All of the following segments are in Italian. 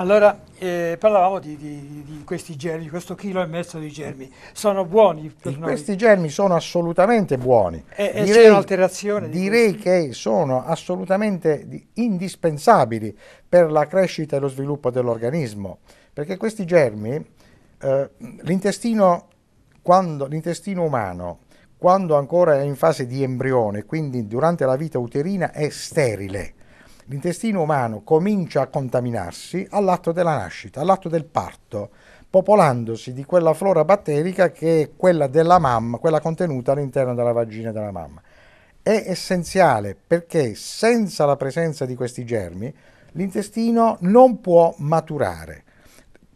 Allora, eh, parlavo di, di, di, questi germi, questo chilo e mezzo di germi. Sono buoni per noi? Questi germi sono assolutamente buoni. E, direi, c'è un'alterazione? direi questi? che sono assolutamente indispensabili per la crescita e lo sviluppo dell'organismo, perché questi germi, eh, l'intestino, quando, l'intestino umano, quando ancora è in fase di embrione, quindi durante la vita uterina, è sterile l'intestino umano comincia a contaminarsi all'atto della nascita, all'atto del parto, popolandosi di quella flora batterica che è quella della mamma, quella contenuta all'interno della vagina della mamma. È essenziale perché senza la presenza di questi germi l'intestino non può maturare.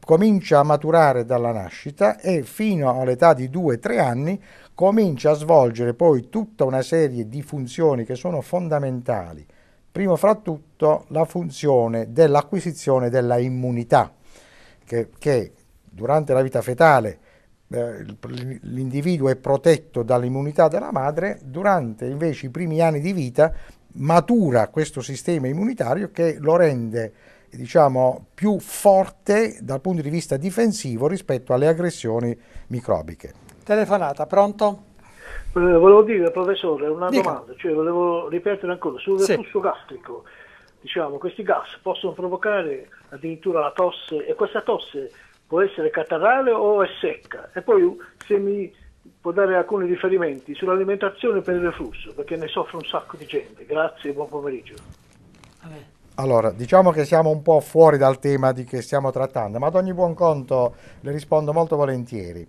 Comincia a maturare dalla nascita e fino all'età di 2-3 anni comincia a svolgere poi tutta una serie di funzioni che sono fondamentali Primo fra tutto la funzione dell'acquisizione della immunità, che, che durante la vita fetale eh, l'individuo è protetto dall'immunità della madre, durante invece i primi anni di vita matura questo sistema immunitario che lo rende diciamo, più forte dal punto di vista difensivo rispetto alle aggressioni microbiche. Telefonata, pronto? Eh, volevo dire, professore, una Dica. domanda, cioè volevo ripetere ancora, sul sì. reflusso gastrico, diciamo, questi gas possono provocare addirittura la tosse e questa tosse può essere catarrale o è secca? E poi uh, se mi può dare alcuni riferimenti sull'alimentazione per il reflusso, perché ne soffre un sacco di gente. Grazie e buon pomeriggio. Allora, diciamo che siamo un po' fuori dal tema di che stiamo trattando, ma ad ogni buon conto le rispondo molto volentieri.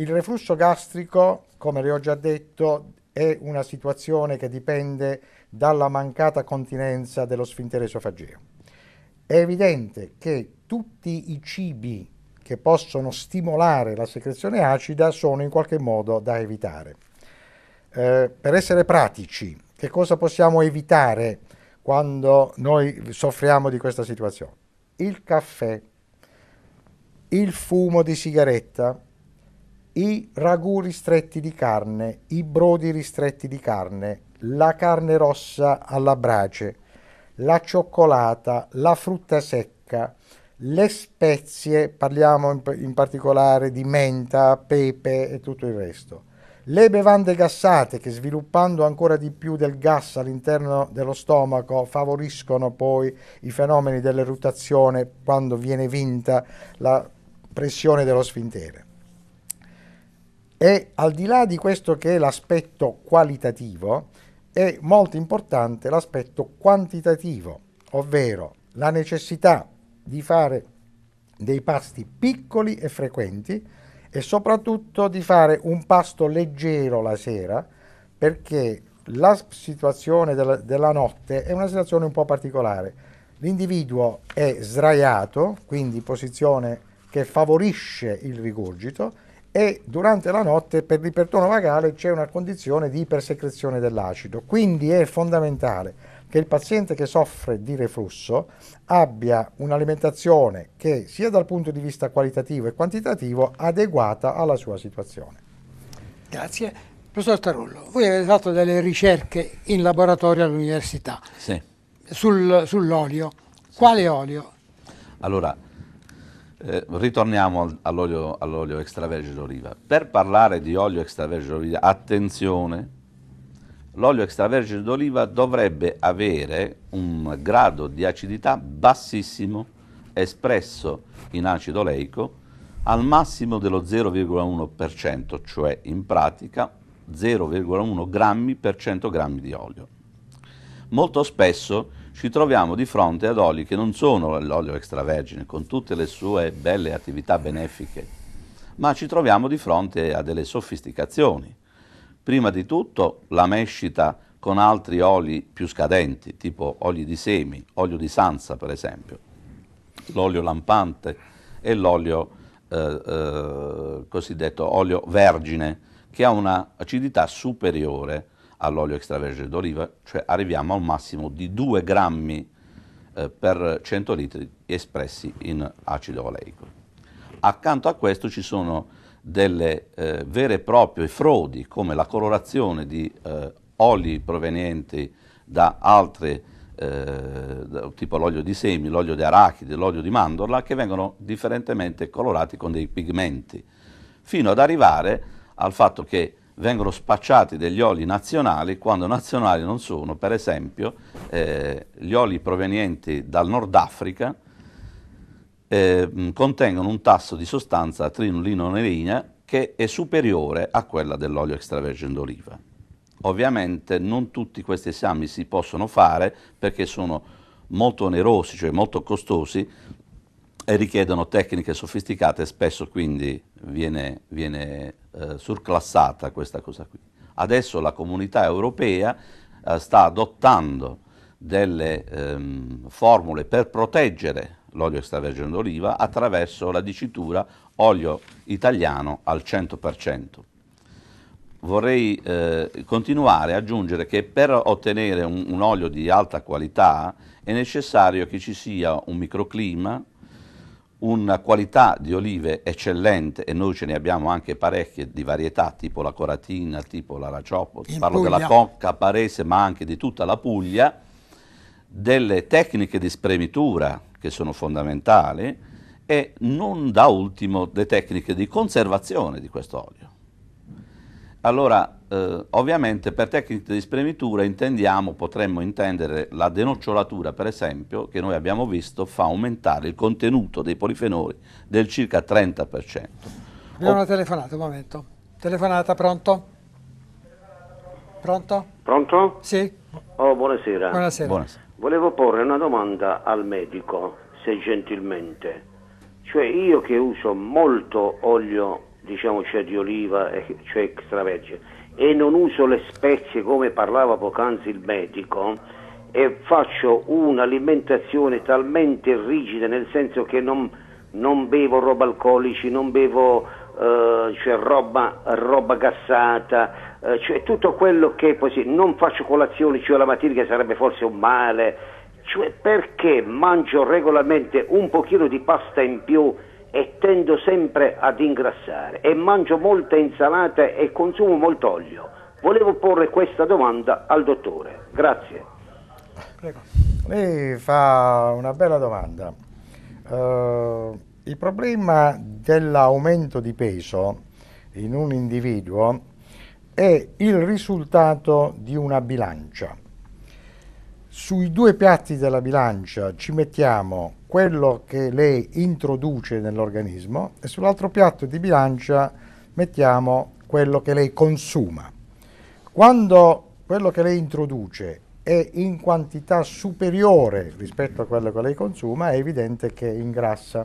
Il reflusso gastrico, come le ho già detto, è una situazione che dipende dalla mancata continenza dello sfintere esofageo. È evidente che tutti i cibi che possono stimolare la secrezione acida sono in qualche modo da evitare. Eh, per essere pratici, che cosa possiamo evitare quando noi soffriamo di questa situazione? Il caffè, il fumo di sigaretta, i ragù ristretti di carne, i brodi ristretti di carne, la carne rossa alla brace, la cioccolata, la frutta secca, le spezie, parliamo in, in particolare di menta, pepe e tutto il resto. Le bevande gassate che sviluppando ancora di più del gas all'interno dello stomaco favoriscono poi i fenomeni dell'erutazione quando viene vinta la pressione dello sfintere. E al di là di questo che è l'aspetto qualitativo, è molto importante l'aspetto quantitativo, ovvero la necessità di fare dei pasti piccoli e frequenti e soprattutto di fare un pasto leggero la sera perché la situazione della, della notte è una situazione un po' particolare. L'individuo è sdraiato, quindi posizione che favorisce il rigurgito, e durante la notte per l'ipertono vagale c'è una condizione di ipersecrezione dell'acido. Quindi è fondamentale che il paziente che soffre di reflusso abbia un'alimentazione che sia dal punto di vista qualitativo e quantitativo adeguata alla sua situazione. Grazie. Professor Tarullo, voi avete fatto delle ricerche in laboratorio all'università sì. sul, sull'olio. Quale olio? Allora, eh, ritorniamo all'olio, all'olio extravergine d'oliva. Per parlare di olio extravergine d'oliva, attenzione, l'olio extravergine d'oliva dovrebbe avere un grado di acidità bassissimo, espresso in acido oleico, al massimo dello 0,1%, cioè in pratica 0,1 grammi per 100 grammi di olio. Molto spesso ci troviamo di fronte ad oli che non sono l'olio extravergine, con tutte le sue belle attività benefiche, ma ci troviamo di fronte a delle sofisticazioni. Prima di tutto la mescita con altri oli più scadenti, tipo oli di semi, olio di sansa per esempio, l'olio lampante e l'olio eh, eh, cosiddetto olio vergine, che ha un'acidità superiore all'olio extravergine d'oliva, cioè arriviamo a un massimo di 2 grammi eh, per 100 litri espressi in acido oleico. Accanto a questo ci sono delle eh, vere e proprie frodi come la colorazione di eh, oli provenienti da altre eh, tipo l'olio di semi, l'olio di arachide, l'olio di mandorla, che vengono differentemente colorati con dei pigmenti, fino ad arrivare al fatto che vengono spacciati degli oli nazionali quando nazionali non sono, per esempio eh, gli oli provenienti dal Nord Africa eh, contengono un tasso di sostanza trinolinonerina che è superiore a quella dell'olio extravergine d'oliva. Ovviamente non tutti questi esami si possono fare perché sono molto onerosi, cioè molto costosi, e richiedono tecniche sofisticate, spesso quindi viene, viene eh, surclassata questa cosa qui. Adesso la comunità europea eh, sta adottando delle ehm, formule per proteggere l'olio extravergine d'oliva attraverso la dicitura olio italiano al 100%. Vorrei eh, continuare e aggiungere che per ottenere un, un olio di alta qualità è necessario che ci sia un microclima, una qualità di olive eccellente e noi ce ne abbiamo anche parecchie di varietà, tipo la coratina, tipo la raciopo, parlo Puglia. della cocca parese ma anche di tutta la Puglia, delle tecniche di spremitura che sono fondamentali e non da ultimo le tecniche di conservazione di questo olio. Allora, eh, ovviamente per tecnica di spremitura intendiamo, potremmo intendere la denocciolatura per esempio, che noi abbiamo visto fa aumentare il contenuto dei polifenoli del circa 30%. Abbiamo una telefonata, un momento. Telefonata, pronto? Pronto? Pronto? Sì. Oh, buonasera. Buonasera. buonasera. Volevo porre una domanda al medico, se gentilmente. Cioè io che uso molto olio diciamo c'è di oliva e eh, c'è extravergine e non uso le spezie come parlava poc'anzi il medico e faccio un'alimentazione talmente rigida nel senso che non, non bevo roba alcolici, non bevo eh, cioè roba, roba, gassata, eh, cioè tutto quello che così, non faccio colazioni, cioè la mattina che sarebbe forse un male, cioè perché mangio regolarmente un pochino di pasta in più e tendo sempre ad ingrassare e mangio molte insalate e consumo molto olio. Volevo porre questa domanda al dottore. Grazie. Prego. Lei fa una bella domanda. Uh, il problema dell'aumento di peso in un individuo è il risultato di una bilancia sui due piatti della bilancia ci mettiamo quello che lei introduce nell'organismo e sull'altro piatto di bilancia mettiamo quello che lei consuma. Quando quello che lei introduce è in quantità superiore rispetto a quello che lei consuma, è evidente che ingrassa.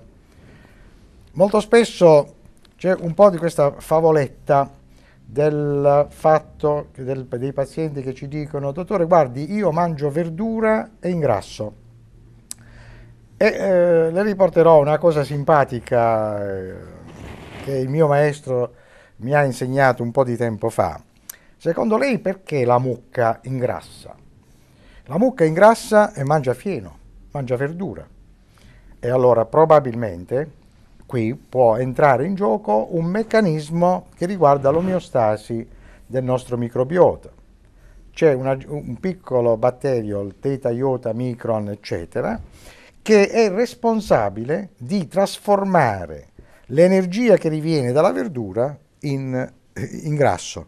Molto spesso c'è un po' di questa favoletta del fatto del, dei pazienti che ci dicono dottore guardi io mangio verdura e ingrasso e eh, le riporterò una cosa simpatica eh, che il mio maestro mi ha insegnato un po' di tempo fa secondo lei perché la mucca ingrassa? la mucca ingrassa e mangia fieno mangia verdura e allora probabilmente qui può entrare in gioco un meccanismo che riguarda l'omeostasi del nostro microbiota. C'è una, un piccolo batterio, il teta, iota, micron, eccetera, che è responsabile di trasformare l'energia che riviene dalla verdura in, eh, in grasso.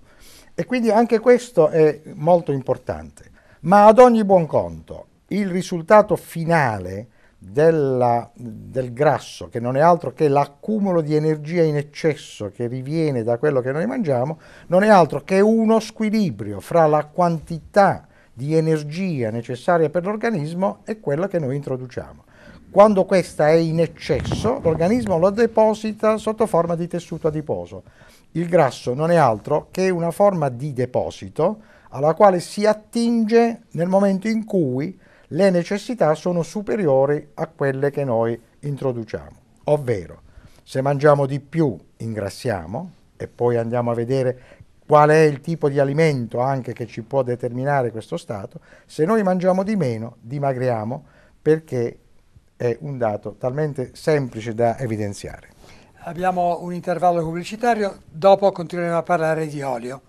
E quindi anche questo è molto importante. Ma ad ogni buon conto, il risultato finale della, del grasso, che non è altro che l'accumulo di energia in eccesso che riviene da quello che noi mangiamo, non è altro che uno squilibrio fra la quantità di energia necessaria per l'organismo e quella che noi introduciamo. Quando questa è in eccesso, l'organismo lo deposita sotto forma di tessuto adiposo. Il grasso non è altro che una forma di deposito alla quale si attinge nel momento in cui le necessità sono superiori a quelle che noi introduciamo. Ovvero, se mangiamo di più ingrassiamo e poi andiamo a vedere qual è il tipo di alimento anche che ci può determinare questo stato, se noi mangiamo di meno dimagriamo perché è un dato talmente semplice da evidenziare. Abbiamo un intervallo pubblicitario, dopo continueremo a parlare di olio.